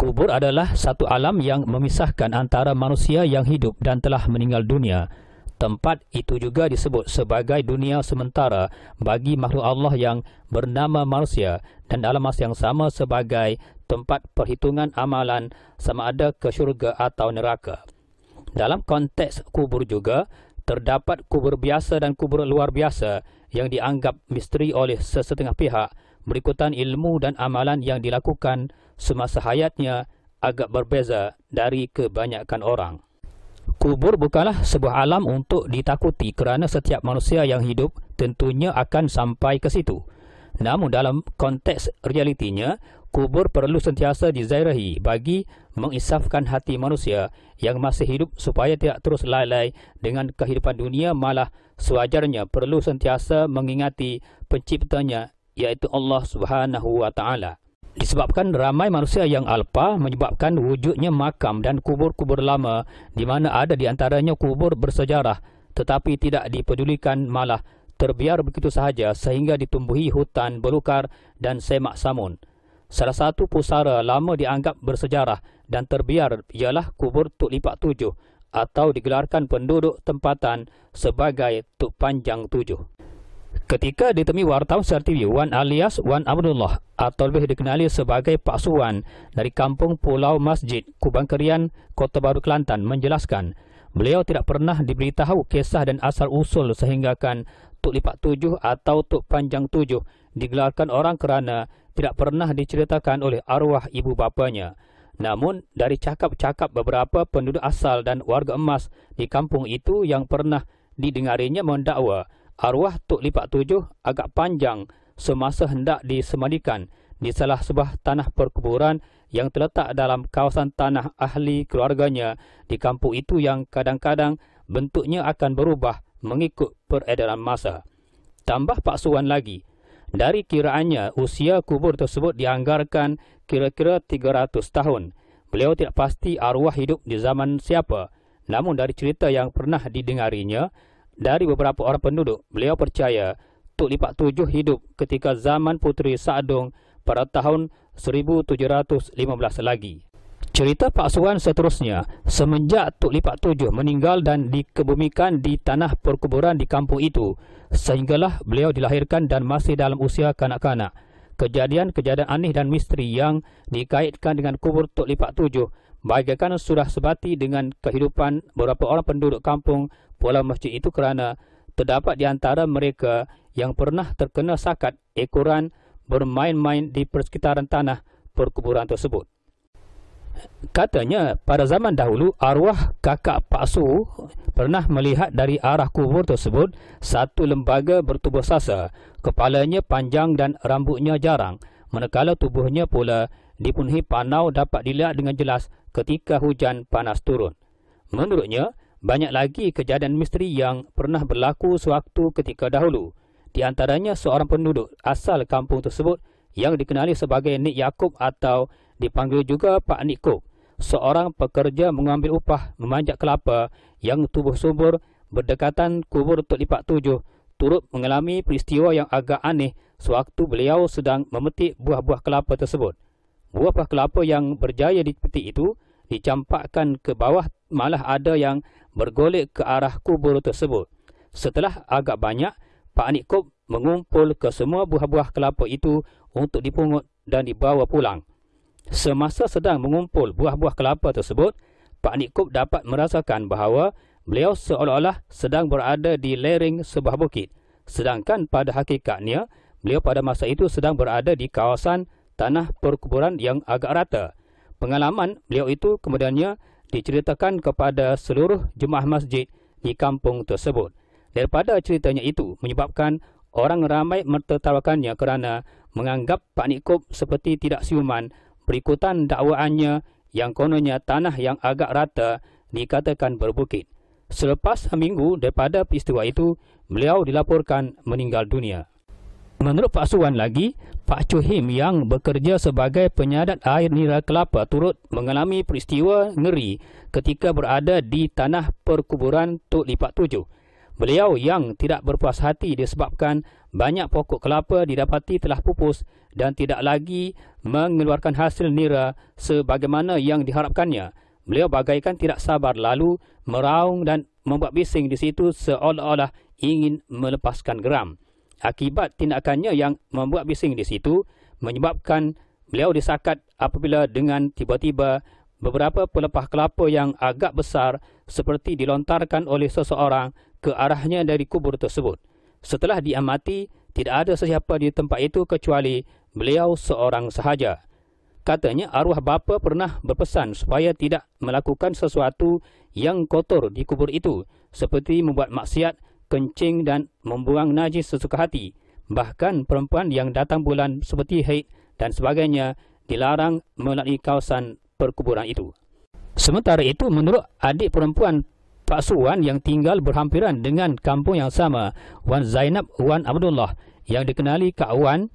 Kubur adalah satu alam yang memisahkan antara manusia yang hidup dan telah meninggal dunia. Tempat itu juga disebut sebagai dunia sementara bagi makhluk Allah yang bernama manusia dan dalam masa yang sama sebagai tempat perhitungan amalan sama ada ke syurga atau neraka. Dalam konteks kubur juga, terdapat kubur biasa dan kubur luar biasa yang dianggap misteri oleh sesetengah pihak berikutan ilmu dan amalan yang dilakukan semasa hayatnya agak berbeza dari kebanyakan orang. Kubur bukanlah sebuah alam untuk ditakuti kerana setiap manusia yang hidup tentunya akan sampai ke situ. Namun dalam konteks realitinya, kubur perlu sentiasa dizairahi bagi mengisafkan hati manusia yang masih hidup supaya tidak terus lalai dengan kehidupan dunia malah sewajarnya perlu sentiasa mengingati penciptanya iaitu Allah Subhanahu Wa Taala. Disebabkan ramai manusia yang alpa menyebabkan wujudnya makam dan kubur-kubur lama di mana ada di antaranya kubur bersejarah tetapi tidak dipedulikan malah terbiar begitu sahaja sehingga ditumbuhi hutan belukar dan semak samun. Salah satu pusara lama dianggap bersejarah dan terbiar ialah kubur Tuk Lipat Tujuh atau digelarkan penduduk tempatan sebagai Tuk Panjang Tujuh. Ketika ditemui wartawan secara TV, Wan alias Wan Abdullah atau lebih dikenali sebagai Pak Suwan dari kampung Pulau Masjid, Kubang Kerian, Kota Baru Kelantan menjelaskan beliau tidak pernah diberitahu kisah dan asal-usul sehinggakan Tuk Lipat Tujuh atau Tuk Panjang Tujuh digelarkan orang kerana tidak pernah diceritakan oleh arwah ibu bapanya. Namun, dari cakap-cakap beberapa penduduk asal dan warga emas di kampung itu yang pernah didengarinya mendakwa, arwah Tok Lipat Tujuh agak panjang semasa hendak disemadikan di salah sebuah tanah perkuburan yang terletak dalam kawasan tanah ahli keluarganya di kampung itu yang kadang-kadang bentuknya akan berubah mengikut peredaran masa. Tambah Pak Suwan lagi, dari kiraannya usia kubur tersebut dianggarkan kira-kira 300 tahun. Beliau tidak pasti arwah hidup di zaman siapa, namun dari cerita yang pernah didengarinya, dari beberapa orang penduduk, beliau percaya Tok Lipat Tujuh hidup ketika zaman Puteri Sa'adong pada tahun 1715 lagi. Cerita Pak Suan seterusnya, semenjak Tok Lipat Tujuh meninggal dan dikebumikan di tanah perkuburan di kampung itu, sehinggalah beliau dilahirkan dan masih dalam usia kanak-kanak. Kejadian-kejadian aneh dan misteri yang dikaitkan dengan kubur Tok Lipat Tujuh bagaikan sudah sebati dengan kehidupan beberapa orang penduduk kampung pola masjid itu kerana terdapat di antara mereka yang pernah terkena sakat ekoran bermain-main di persekitaran tanah perkuburan tersebut. Katanya pada zaman dahulu arwah kakak Pak Su pernah melihat dari arah kubur tersebut satu lembaga bertubuh sasa, kepalanya panjang dan rambutnya jarang, manakala tubuhnya pula dipenuhi panau dapat dilihat dengan jelas ketika hujan panas turun. Menurutnya, banyak lagi kejadian misteri yang pernah berlaku sewaktu ketika dahulu. Di antaranya seorang penduduk asal kampung tersebut yang dikenali sebagai Nik Yaakob atau dipanggil juga Pak Nik Kok. Seorang pekerja mengambil upah memanjat kelapa yang tubuh subur berdekatan kubur Tok Lipat Tujuh turut mengalami peristiwa yang agak aneh sewaktu beliau sedang memetik buah-buah kelapa tersebut. Buah-buah kelapa yang berjaya dipetik itu dicampakkan ke bawah malah ada yang bergolek ke arah kubur tersebut. Setelah agak banyak, Pak Nikob mengumpul ke semua buah-buah kelapa itu untuk dipungut dan dibawa pulang. Semasa sedang mengumpul buah-buah kelapa tersebut, Pak Nikob dapat merasakan bahawa beliau seolah-olah sedang berada di lereng sebuah bukit. Sedangkan pada hakikatnya, beliau pada masa itu sedang berada di kawasan tanah perkuburan yang agak rata. Pengalaman beliau itu kemudiannya diceritakan kepada seluruh jemaah masjid di kampung tersebut. Daripada ceritanya itu menyebabkan orang ramai mertertawakannya kerana menganggap Pak Nikob seperti tidak siuman berikutan dakwaannya yang kononnya tanah yang agak rata dikatakan berbukit. Selepas seminggu daripada peristiwa itu, beliau dilaporkan meninggal dunia. Menurut Pak Suan lagi, Pak Cuhim yang bekerja sebagai penyadat air nira kelapa turut mengalami peristiwa ngeri ketika berada di tanah perkuburan Tok Lipat Tujuh. Beliau yang tidak berpuas hati disebabkan banyak pokok kelapa didapati telah pupus dan tidak lagi mengeluarkan hasil nira sebagaimana yang diharapkannya. Beliau bagaikan tidak sabar lalu meraung dan membuat bising di situ seolah-olah ingin melepaskan geram akibat tindakannya yang membuat bising di situ menyebabkan beliau disakat apabila dengan tiba-tiba beberapa pelepah kelapa yang agak besar seperti dilontarkan oleh seseorang ke arahnya dari kubur tersebut. Setelah diamati, tidak ada sesiapa di tempat itu kecuali beliau seorang sahaja. Katanya arwah bapa pernah berpesan supaya tidak melakukan sesuatu yang kotor di kubur itu seperti membuat maksiat dan kencing dan membuang najis sesuka hati. Bahkan perempuan yang datang bulan seperti haid dan sebagainya dilarang melalui kawasan perkuburan itu. Sementara itu, menurut adik perempuan Pak Suwan yang tinggal berhampiran dengan kampung yang sama, Wan Zainab Wan Abdullah yang dikenali Kak Wan,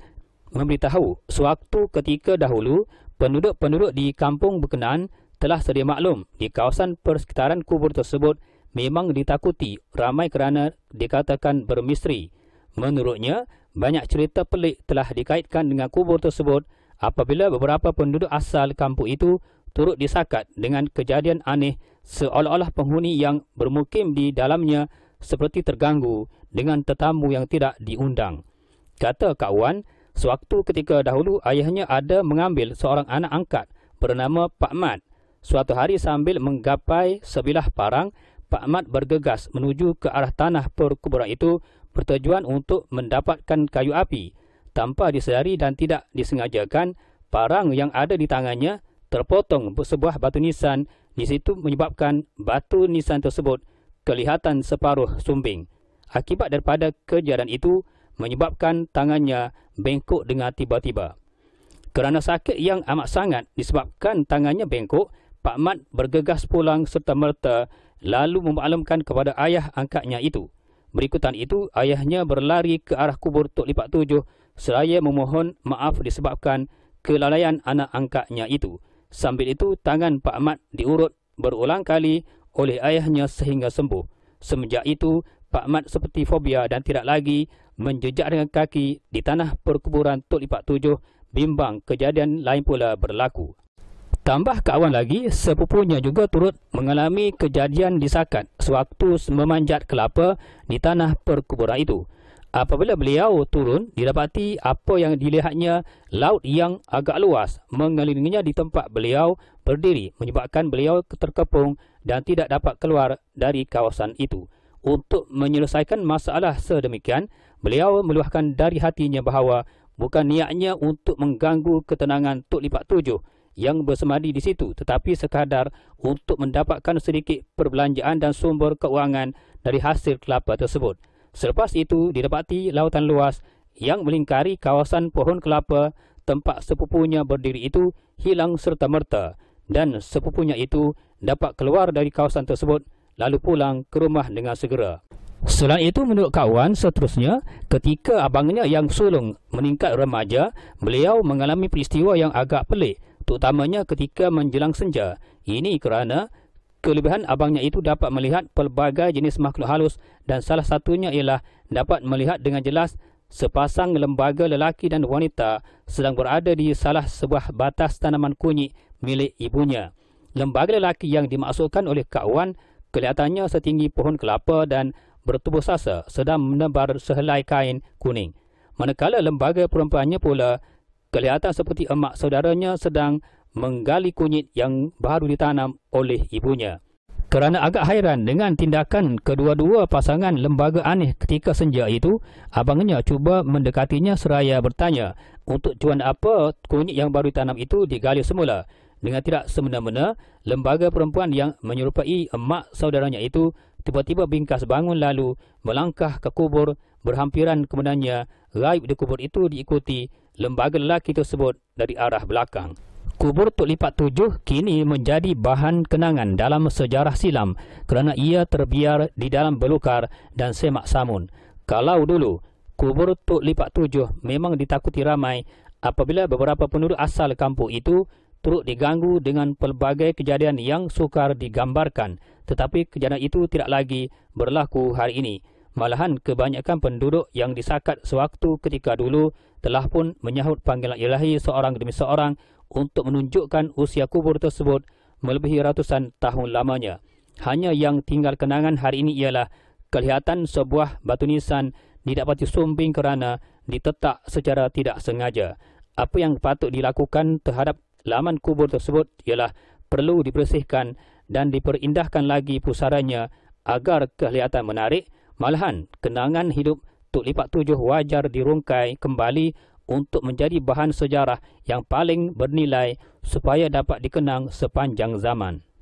memberitahu sewaktu ketika dahulu penduduk-penduduk di kampung berkenaan telah sedia maklum di kawasan persekitaran kubur tersebut memang ditakuti ramai kerana dikatakan bermisteri. Menurutnya, banyak cerita pelik telah dikaitkan dengan kubur tersebut apabila beberapa penduduk asal kampung itu turut disakat dengan kejadian aneh seolah-olah penghuni yang bermukim di dalamnya seperti terganggu dengan tetamu yang tidak diundang. Kata Kak Wan, sewaktu ketika dahulu ayahnya ada mengambil seorang anak angkat bernama Pak Mat. Suatu hari sambil menggapai sebilah parang, Pak Ahmad bergegas menuju ke arah tanah perkuburan itu bertujuan untuk mendapatkan kayu api. Tanpa disedari dan tidak disengajakan, parang yang ada di tangannya terpotong sebuah batu nisan di situ menyebabkan batu nisan tersebut kelihatan separuh sumbing. Akibat daripada kejadian itu menyebabkan tangannya bengkok dengan tiba-tiba. Kerana sakit yang amat sangat disebabkan tangannya bengkok, Pak Mat bergegas pulang serta merta lalu memaklumkan kepada ayah angkatnya itu. Berikutan itu, ayahnya berlari ke arah kubur Tok Lipat Tujuh seraya memohon maaf disebabkan kelalaian anak angkatnya itu. Sambil itu, tangan Pak Mat diurut berulang kali oleh ayahnya sehingga sembuh. Semenjak itu, Pak Mat seperti fobia dan tidak lagi menjejak dengan kaki di tanah perkuburan Tok Lipat Tujuh bimbang kejadian lain pula berlaku. Tambah kawan lagi, sepupunya juga turut mengalami kejadian disakat sewaktu memanjat kelapa di tanah perkuburan itu. Apabila beliau turun, didapati apa yang dilihatnya laut yang agak luas mengelilinginya di tempat beliau berdiri menyebabkan beliau terkepung dan tidak dapat keluar dari kawasan itu. Untuk menyelesaikan masalah sedemikian, beliau meluahkan dari hatinya bahawa bukan niatnya untuk mengganggu ketenangan Tok Lipat Tujuh, yang bersemadi di situ tetapi sekadar untuk mendapatkan sedikit perbelanjaan dan sumber keuangan dari hasil kelapa tersebut. Selepas itu, didapati lautan luas yang melingkari kawasan pohon kelapa tempat sepupunya berdiri itu hilang serta-merta dan sepupunya itu dapat keluar dari kawasan tersebut lalu pulang ke rumah dengan segera. Selain itu, menurut kawan seterusnya, ketika abangnya yang sulung meningkat remaja, beliau mengalami peristiwa yang agak pelik terutamanya ketika menjelang senja. Ini kerana kelebihan abangnya itu dapat melihat pelbagai jenis makhluk halus dan salah satunya ialah dapat melihat dengan jelas sepasang lembaga lelaki dan wanita sedang berada di salah sebuah batas tanaman kunyit milik ibunya. Lembaga lelaki yang dimaksudkan oleh Kak Wan kelihatannya setinggi pohon kelapa dan bertubuh sasa sedang menebar sehelai kain kuning. Manakala lembaga perempuannya pula kelihatan seperti emak saudaranya sedang menggali kunyit yang baru ditanam oleh ibunya. Kerana agak hairan dengan tindakan kedua-dua pasangan lembaga aneh ketika senja itu, abangnya cuba mendekatinya seraya bertanya, untuk cuan apa kunyit yang baru ditanam itu digali semula? Dengan tidak semena-mena, lembaga perempuan yang menyerupai emak saudaranya itu tiba-tiba bingkas bangun lalu melangkah ke kubur berhampiran kemudiannya raib di kubur itu diikuti lembaga lelaki tersebut dari arah belakang. Kubur Tok Lipat Tujuh kini menjadi bahan kenangan dalam sejarah silam kerana ia terbiar di dalam belukar dan semak samun. Kalau dulu, kubur Tok Lipat Tujuh memang ditakuti ramai apabila beberapa penduduk asal kampung itu turut diganggu dengan pelbagai kejadian yang sukar digambarkan. Tetapi kejadian itu tidak lagi berlaku hari ini. Malahan kebanyakan penduduk yang disakat sewaktu ketika dulu telah pun menyahut panggilan ilahi seorang demi seorang untuk menunjukkan usia kubur tersebut melebihi ratusan tahun lamanya. Hanya yang tinggal kenangan hari ini ialah kelihatan sebuah batu nisan didapati sumbing kerana ditetak secara tidak sengaja. Apa yang patut dilakukan terhadap laman kubur tersebut ialah perlu dibersihkan dan diperindahkan lagi pusaranya agar kelihatan menarik Malahan, kenangan hidup Tok Lipat Tujuh wajar dirungkai kembali untuk menjadi bahan sejarah yang paling bernilai supaya dapat dikenang sepanjang zaman.